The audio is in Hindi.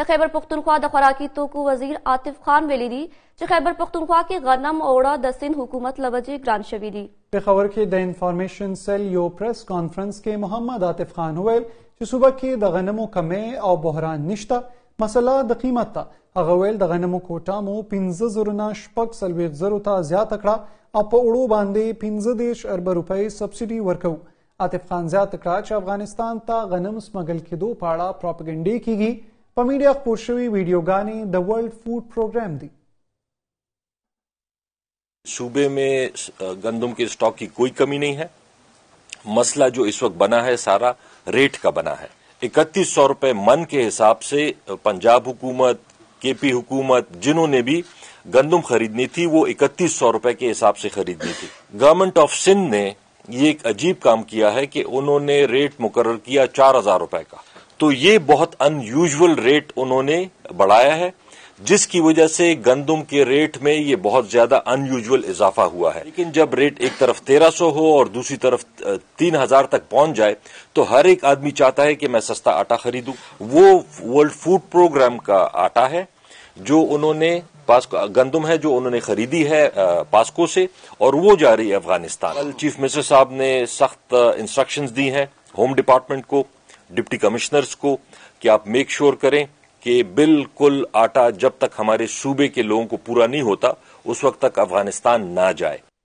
د خیبر پښتونخوا د خوراکي توکو وزیر عاطف خان ویلي دي چې خیبر پښتونخوا کې غنم اوړه د سند حکومت لوجې ګران شوي دي په خبر کې د انفارمیشن سیل یو پریس کانفرنس کې محمد عاطف خان وویل چې صوبه کې د غنمو کمې او بحران نشته مسله د قیمت ته هغه ویل د غنمو کوټه مو 15000 نه شپږ سلويغ زرو ته زیات کړه او په اوړو باندې 15 دیش ارب روپۍ سبسډي ورکو عاطف خان زیات کړه چې افغانستان ته غنم سمګل کېدو په اړه پروپاګاندا کیږي पुरशवी वीडियो गाने द वर्ल्ड फूड प्रोग्राम दी सूबे में गंदम के स्टॉक की कोई कमी नहीं है मसला जो इस वक्त बना है सारा रेट का बना है इकतीस सौ रुपए मन के हिसाब से पंजाब हुकूमत केपी हुकूमत जिन्होंने भी गंदम खरीदनी थी वो इकतीस सौ रुपए के हिसाब से खरीदनी थी गवर्नमेंट ऑफ सिंध ने ये एक अजीब काम किया है कि उन्होंने रेट मुकर किया चार हजार रुपए का तो ये बहुत अनयूजुअल रेट उन्होंने बढ़ाया है जिसकी वजह से गंदम के रेट में ये बहुत ज्यादा अनयूजुअल इजाफा हुआ है लेकिन जब रेट एक तरफ तेरह सौ हो और दूसरी तरफ तीन हजार तक पहुंच जाए तो हर एक आदमी चाहता है कि मैं सस्ता आटा खरीदूं वो वर्ल्ड फूड प्रोग्राम का आटा है जो उन्होंने पास गंदम है जो उन्होंने खरीदी है पास्को से और वो जा रही है अफगानिस्तान चीफ मिनिस्टर साहब ने सख्त इंस्ट्रक्शन दी है होम डिपार्टमेंट को डिप्टी कमिश्नर्स को कि आप मेक श्योर करें कि बिल्कुल आटा जब तक हमारे सूबे के लोगों को पूरा नहीं होता उस वक्त तक अफगानिस्तान ना जाए